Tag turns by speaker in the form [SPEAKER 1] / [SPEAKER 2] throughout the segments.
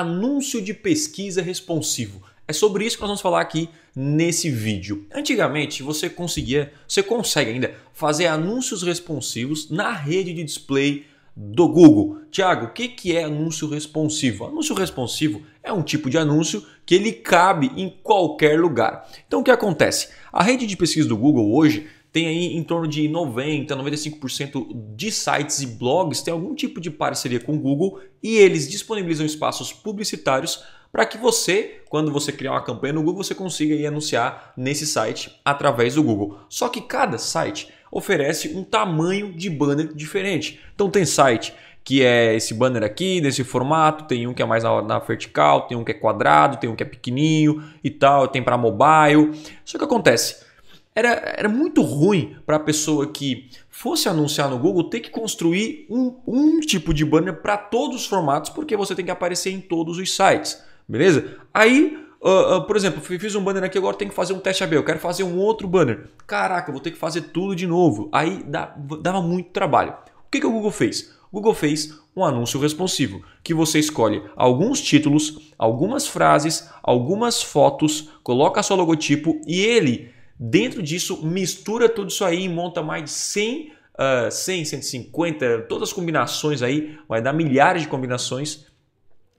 [SPEAKER 1] anúncio de pesquisa responsivo. É sobre isso que nós vamos falar aqui nesse vídeo. Antigamente você conseguia, você consegue ainda fazer anúncios responsivos na rede de display do Google. Tiago, o que, que é anúncio responsivo? Anúncio responsivo é um tipo de anúncio que ele cabe em qualquer lugar. Então o que acontece? A rede de pesquisa do Google hoje tem aí em torno de 90%, 95% de sites e blogs tem algum tipo de parceria com o Google e eles disponibilizam espaços publicitários para que você, quando você criar uma campanha no Google, você consiga anunciar nesse site através do Google. Só que cada site oferece um tamanho de banner diferente. Então tem site que é esse banner aqui, nesse formato, tem um que é mais na, na, vertical, tem um que é quadrado, tem um que é pequenininho e tal, tem para mobile. Só que acontece, era, era muito ruim para a pessoa que fosse anunciar no Google ter que construir um, um tipo de banner para todos os formatos, porque você tem que aparecer em todos os sites, beleza? Aí Uh, uh, por exemplo, fiz um banner aqui, agora tem que fazer um teste AB, eu quero fazer um outro banner. Caraca, vou ter que fazer tudo de novo. Aí dá, dava muito trabalho. O que, que o Google fez? O Google fez um anúncio responsivo, que você escolhe alguns títulos, algumas frases, algumas fotos, coloca seu logotipo e ele Dentro disso, mistura tudo isso aí e monta mais de 100, uh, 100, 150, todas as combinações aí, vai dar milhares de combinações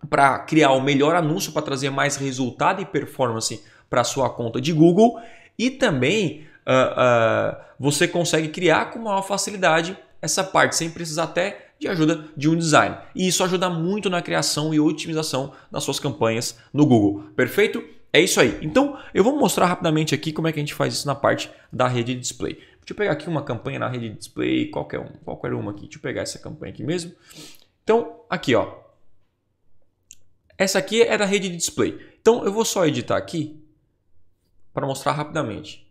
[SPEAKER 1] para criar o melhor anúncio, para trazer mais resultado e performance para sua conta de Google e também uh, uh, você consegue criar com maior facilidade essa parte, sem precisar até de ajuda de um design. E isso ajuda muito na criação e otimização das suas campanhas no Google. Perfeito? É isso aí. Então, eu vou mostrar rapidamente aqui como é que a gente faz isso na parte da rede de display. Deixa eu pegar aqui uma campanha na rede de display, qualquer, um, qualquer uma aqui. Deixa eu pegar essa campanha aqui mesmo. Então, aqui, ó. Essa aqui é da rede de display. Então, eu vou só editar aqui para mostrar rapidamente.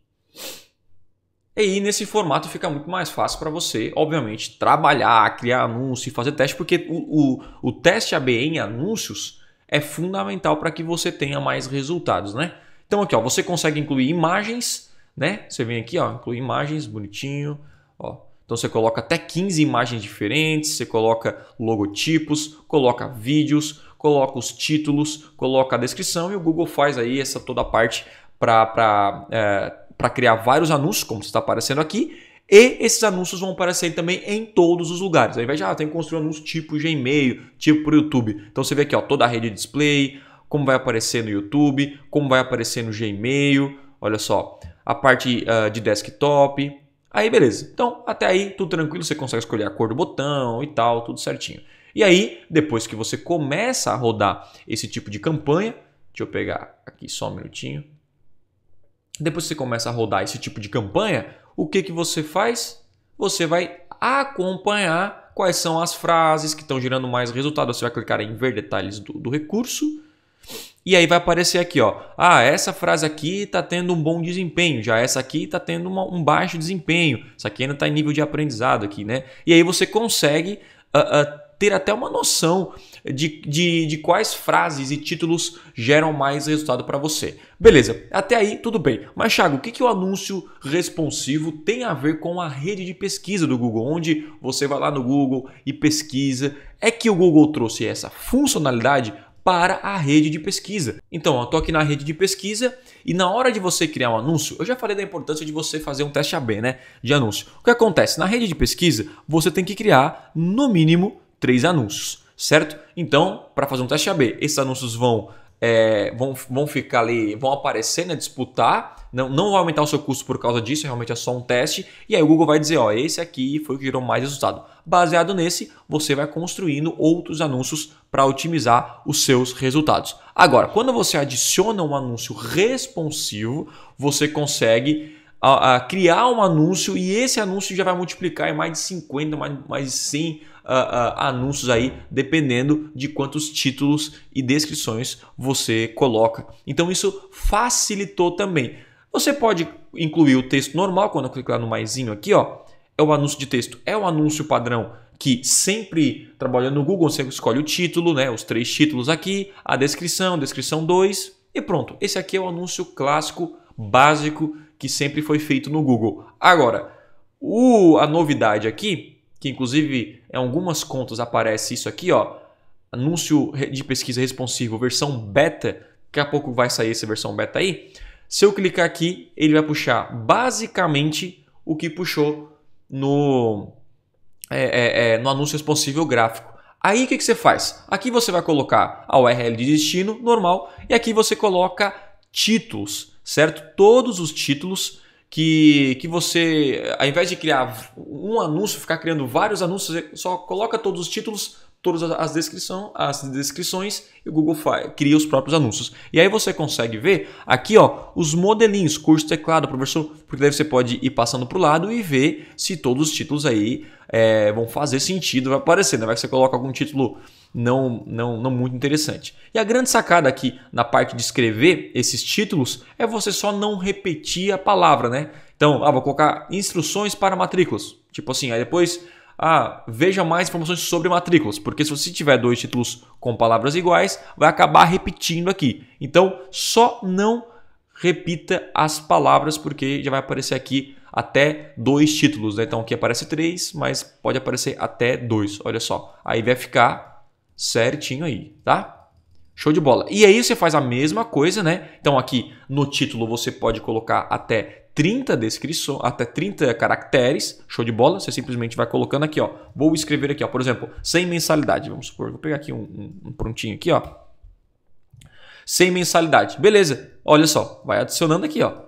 [SPEAKER 1] E aí, nesse formato fica muito mais fácil para você, obviamente, trabalhar, criar anúncio, fazer teste, porque o, o, o teste ABM anúncios é fundamental para que você tenha mais resultados, né? Então aqui, ó, você consegue incluir imagens, né? Você vem aqui, ó, incluir imagens, bonitinho, ó. Então você coloca até 15 imagens diferentes, você coloca logotipos, coloca vídeos, coloca os títulos, coloca a descrição e o Google faz aí essa toda a parte para é, criar vários anúncios, como está aparecendo aqui, e esses anúncios vão aparecer também em todos os lugares. Ao invés de, ah, tem que construir um anúncio tipo Gmail, tipo para o YouTube. Então você vê aqui, ó, toda a rede de display, como vai aparecer no YouTube, como vai aparecer no Gmail, olha só, a parte uh, de desktop. Aí beleza. Então, até aí, tudo tranquilo, você consegue escolher a cor do botão e tal, tudo certinho. E aí, depois que você começa a rodar esse tipo de campanha, deixa eu pegar aqui só um minutinho. Depois que você começa a rodar esse tipo de campanha, o que, que você faz? Você vai acompanhar quais são as frases que estão gerando mais resultado. Você vai clicar em ver detalhes do, do recurso. E aí vai aparecer aqui, ó. Ah, essa frase aqui está tendo um bom desempenho, já essa aqui está tendo uma, um baixo desempenho. Essa aqui ainda está em nível de aprendizado aqui, né? E aí você consegue uh, uh, ter até uma noção de, de, de quais frases e títulos geram mais resultado para você. Beleza, até aí tudo bem. Mas, Thiago, o que, que o anúncio responsivo tem a ver com a rede de pesquisa do Google? Onde você vai lá no Google e pesquisa. É que o Google trouxe essa funcionalidade para a rede de pesquisa. Então, eu estou aqui na rede de pesquisa e na hora de você criar um anúncio, eu já falei da importância de você fazer um teste AB né, de anúncio. O que acontece? Na rede de pesquisa, você tem que criar, no mínimo, três anúncios, certo? Então, para fazer um teste AB, esses anúncios vão é, vão, vão ficar ali, vão aparecer, né, disputar, não, não vai aumentar o seu custo por causa disso, realmente é só um teste, e aí o Google vai dizer, ó, esse aqui foi o que gerou mais resultado. Baseado nesse, você vai construindo outros anúncios para otimizar os seus resultados. Agora, quando você adiciona um anúncio responsivo, você consegue a, a criar um anúncio e esse anúncio já vai multiplicar em mais de 50, mais, mais de 100 uh, uh, anúncios aí, dependendo de quantos títulos e descrições você coloca. Então isso facilitou também. Você pode incluir o texto normal, quando eu clicar no maisinho aqui, ó, é o anúncio de texto, é o anúncio padrão que sempre trabalhando no Google, você escolhe o título, né, os três títulos aqui, a descrição, descrição 2 e pronto. Esse aqui é o anúncio clássico, básico, que sempre foi feito no Google. Agora, o, a novidade aqui que inclusive em algumas contas aparece isso aqui, ó, anúncio de pesquisa responsivo, versão beta, daqui a pouco vai sair essa versão beta aí. Se eu clicar aqui, ele vai puxar basicamente o que puxou no, é, é, é, no anúncio responsivo gráfico. Aí o que, que você faz? Aqui você vai colocar a URL de destino normal e aqui você coloca títulos, certo? Todos os títulos que, que você, ao invés de criar um anúncio, ficar criando vários anúncios, só coloca todos os títulos todas as, descrição, as descrições e o Google cria os próprios anúncios. E aí você consegue ver aqui ó, os modelinhos, curso, teclado, professor, porque daí você pode ir passando para o lado e ver se todos os títulos aí é, vão fazer sentido, vai aparecer, né? vai que você coloca algum título não, não, não muito interessante. E a grande sacada aqui na parte de escrever esses títulos é você só não repetir a palavra, né? Então, ah, vou colocar instruções para matrículas. Tipo assim, aí depois ah, veja mais informações sobre matrículas, porque se você tiver dois títulos com palavras iguais, vai acabar repetindo aqui. Então, só não repita as palavras, porque já vai aparecer aqui até dois títulos. Né? Então, aqui aparece três, mas pode aparecer até dois. Olha só, aí vai ficar certinho aí, tá? Show de bola. E aí você faz a mesma coisa, né? Então aqui no título você pode colocar até 30 descrições, até 30 caracteres, show de bola, você simplesmente vai colocando aqui, ó. Vou escrever aqui, ó, por exemplo, sem mensalidade, vamos supor, vou pegar aqui um, um, um prontinho aqui, ó. Sem mensalidade, beleza, olha só, vai adicionando aqui, ó.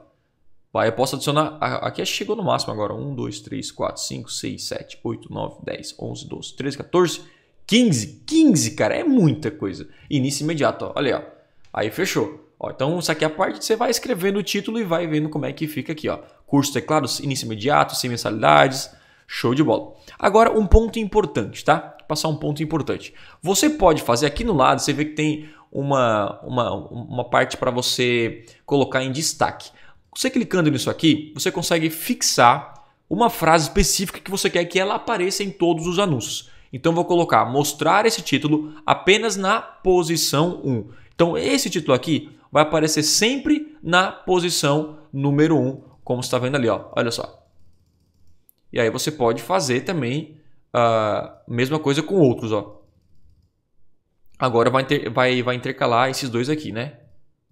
[SPEAKER 1] Vai, eu posso adicionar, aqui é chegou no máximo agora, 1, 2, 3, 4, 5, 6, 7, 8, 9, 10, 11, 12, 13, 14, 15, 15, cara, é muita coisa. Início imediato, ó, olha aí, ó. Aí fechou. Ó, então, isso aqui é a parte que você vai escrevendo o título e vai vendo como é que fica aqui. Ó. Curso, teclado, início imediato, sem mensalidades, show de bola. Agora, um ponto importante, tá? Vou passar um ponto importante. Você pode fazer aqui no lado, você vê que tem uma, uma, uma parte para você colocar em destaque. Você clicando nisso aqui, você consegue fixar uma frase específica que você quer que ela apareça em todos os anúncios. Então vou colocar mostrar esse título apenas na posição 1. Então esse título aqui vai aparecer sempre na posição número 1, como você está vendo ali. Ó. Olha só. E aí você pode fazer também a ah, mesma coisa com outros. Ó. Agora vai, inter... vai, vai intercalar esses dois aqui, né?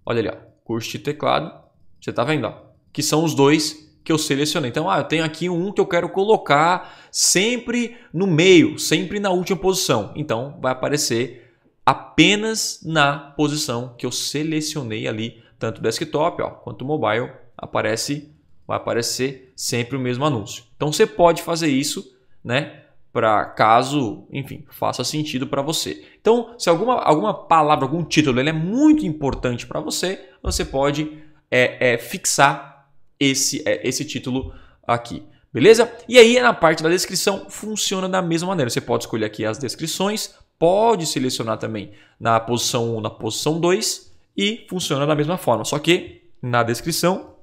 [SPEAKER 1] Olha ali, ó. curso de teclado. Você está vendo? Ó. Que são os dois que eu selecionei. Então, ah, eu tenho aqui um que eu quero colocar sempre no meio, sempre na última posição. Então, vai aparecer apenas na posição que eu selecionei ali, tanto desktop ó, quanto mobile, aparece, vai aparecer sempre o mesmo anúncio. Então você pode fazer isso, né? Para caso, enfim, faça sentido para você. Então, se alguma, alguma palavra, algum título ele é muito importante para você, você pode é, é, fixar esse, é, esse título aqui. Beleza? E aí, na parte da descrição, funciona da mesma maneira. Você pode escolher aqui as descrições, pode selecionar também na posição 1, na posição 2 e funciona da mesma forma. Só que na descrição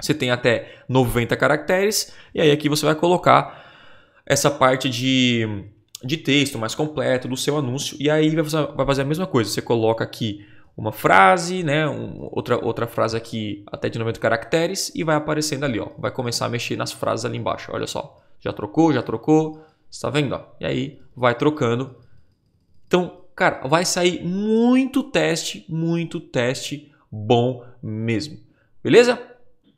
[SPEAKER 1] você tem até 90 caracteres e aí aqui você vai colocar essa parte de, de texto mais completo do seu anúncio e aí vai fazer, a mesma coisa. Você coloca aqui uma frase, né, um, outra, outra frase aqui até de 90 caracteres e vai aparecendo ali, ó. Vai começar a mexer nas frases ali embaixo. Olha só, já trocou, já trocou, está vendo? Ó? E aí vai trocando então, cara, vai sair muito teste, muito teste bom mesmo. Beleza?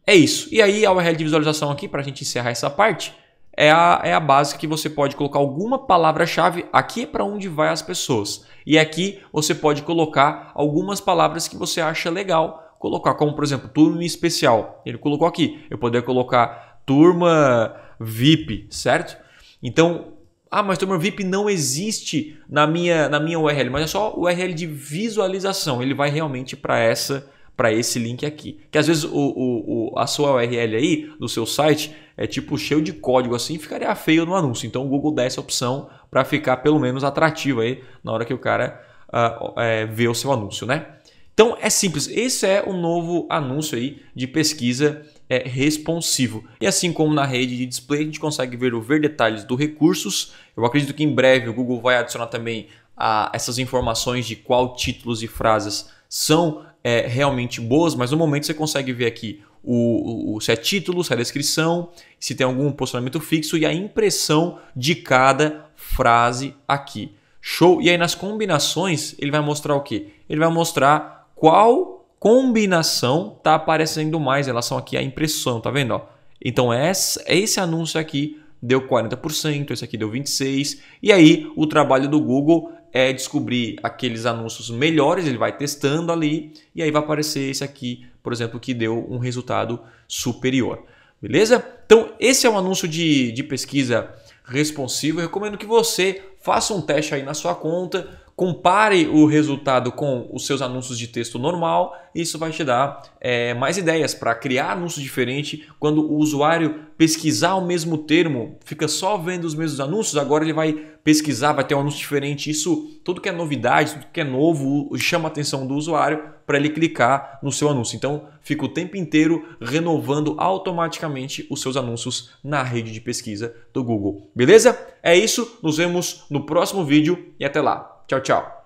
[SPEAKER 1] É isso. E aí a URL de visualização aqui, para a gente encerrar essa parte, é a, é a base que você pode colocar alguma palavra-chave. Aqui é para onde vai as pessoas. E aqui você pode colocar algumas palavras que você acha legal colocar. Como, por exemplo, turma especial. Ele colocou aqui. Eu poderia colocar turma VIP, certo? Então, ah, mas Turma VIP não existe na minha, na minha URL, mas é só URL de visualização. Ele vai realmente para essa para esse link aqui. Que às vezes o, o, o, a sua URL aí do seu site é tipo cheio de código assim, ficaria feio no anúncio. Então o Google dá essa opção para ficar pelo menos atrativo aí na hora que o cara uh, é, vê o seu anúncio, né? Então é simples. Esse é o novo anúncio aí de pesquisa é, responsivo. E assim como na rede de display, a gente consegue ver ou ver detalhes do recursos. Eu acredito que em breve o Google vai adicionar também a, essas informações de qual títulos e frases são é, realmente boas, mas no momento você consegue ver aqui o, o, se é título, se é descrição, se tem algum posicionamento fixo e a impressão de cada frase aqui. Show! E aí nas combinações ele vai mostrar o que? Ele vai mostrar qual combinação está aparecendo mais em relação aqui à impressão, tá vendo? Ó? Então essa, esse anúncio aqui deu 40%, esse aqui deu 26%, e aí o trabalho do Google é descobrir aqueles anúncios melhores, ele vai testando ali, e aí vai aparecer esse aqui, por exemplo, que deu um resultado superior. Beleza? Então, esse é um anúncio de, de pesquisa responsivo. Eu recomendo que você faça um teste aí na sua conta compare o resultado com os seus anúncios de texto normal, isso vai te dar é, mais ideias para criar anúncios diferentes. Quando o usuário pesquisar o mesmo termo, fica só vendo os mesmos anúncios, agora ele vai pesquisar, vai ter um anúncio diferente. Isso, tudo que é novidade, tudo que é novo, chama a atenção do usuário para ele clicar no seu anúncio. Então, fica o tempo inteiro renovando automaticamente os seus anúncios na rede de pesquisa do Google. Beleza? É isso, nos vemos no próximo vídeo e até lá. Tchau, tchau.